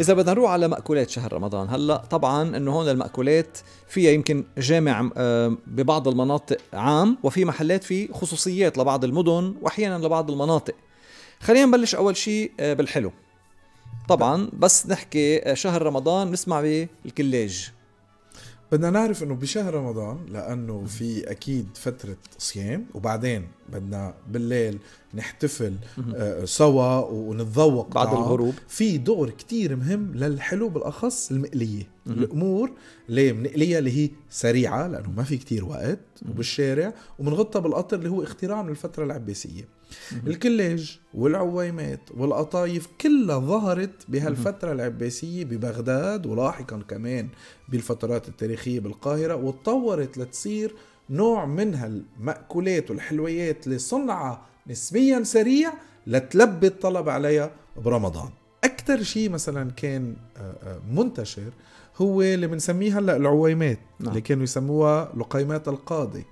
اذا بدنا نروح على ماكولات شهر رمضان هلا طبعا انه هون الماكولات فيها يمكن جامع ببعض المناطق عام وفي محلات في خصوصيات لبعض المدن واحيانا لبعض المناطق خلينا نبلش اول شيء آه، بالحلو طبعا بس نحكي آه، شهر رمضان نسمع بالكلاج بدنا نعرف انه بشهر رمضان لانه في اكيد فتره صيام وبعدين بدنا بالليل نحتفل آه، سوا ونتذوق بعد الغروب في دور كتير مهم للحلو بالاخص المقليه الامور اللي بنقليها اللي هي سريعه لانه ما في كتير وقت وبالشارع وبنغطى بالقطر اللي هو اختراع من الفتره العباسيه الكليج والعويمات والقطايف كلها ظهرت بهالفترة العباسية ببغداد ولاحقا كمان بالفترات التاريخية بالقاهرة وتطورت لتصير نوع من هالمأكولات والحلويات اللي صنعها نسبيا سريع لتلبي الطلب عليها برمضان أكثر شيء مثلا كان آه، آه، منتشر هو اللي بنسميه هلا العويمات نعم. اللي كانوا يسموها لقيمات القاضي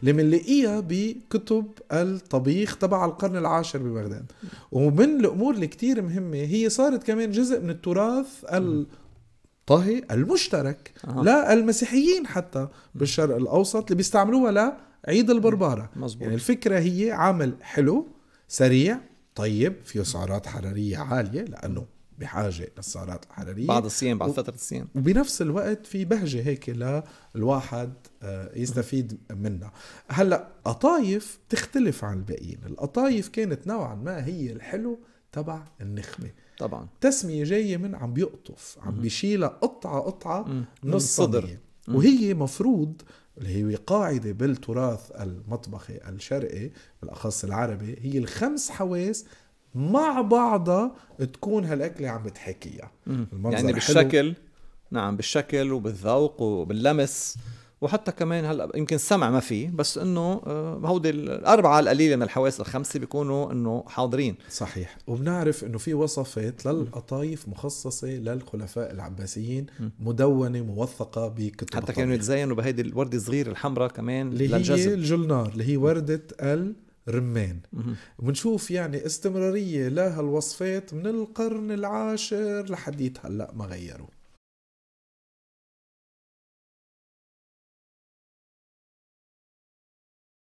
اللي بنلاقيها بكتب الطبيخ تبع القرن العاشر ببغداد ومن الامور اللي كتير مهمه هي صارت كمان جزء من التراث ال طهي المشترك أه. للمسيحيين حتى بالشرق الاوسط اللي بيستعملوها لعيد البربره مزبوط. يعني الفكره هي عمل حلو سريع طيب فيه سعرات حراريه عاليه لانه بحاجه للسعرات الحراريه بعد الصيام بعد و... فتره الصيام وبنفس الوقت في بهجه هيك للواحد آه، يستفيد منها هلا قطايف تختلف عن الباقيين القطايف كانت نوعا ما هي الحلو تبع النخبه طبعا تسميه جايه من عم بيقطف عم بيشيلها قطعه قطعه من الصدر وهي مفروض اللي هي قاعدة بالتراث المطبخي الشرقي بالأخص العربي هي الخمس حواس مع بعضها تكون هالاكله عم بتحكيها يعني بالشكل حلو. نعم بالشكل وبالذوق وباللمس وحتى كمان هلا يمكن السمع ما في بس انه آه، هودي الاربعه القليله من الحواس الخمسه بيكونوا انه حاضرين صحيح وبنعرف انه في وصفات للقطايف مخصصه للخلفاء العباسيين مدونه موثقه بكتب حتى كانوا يتزينوا بهيدي الورده الصغيره الحمراء كمان اللي هي الجلنار اللي هي ورده ال رمان ونشوف يعني استمرارية لهالوصفات من القرن العاشر لحديت هلا ما غيروا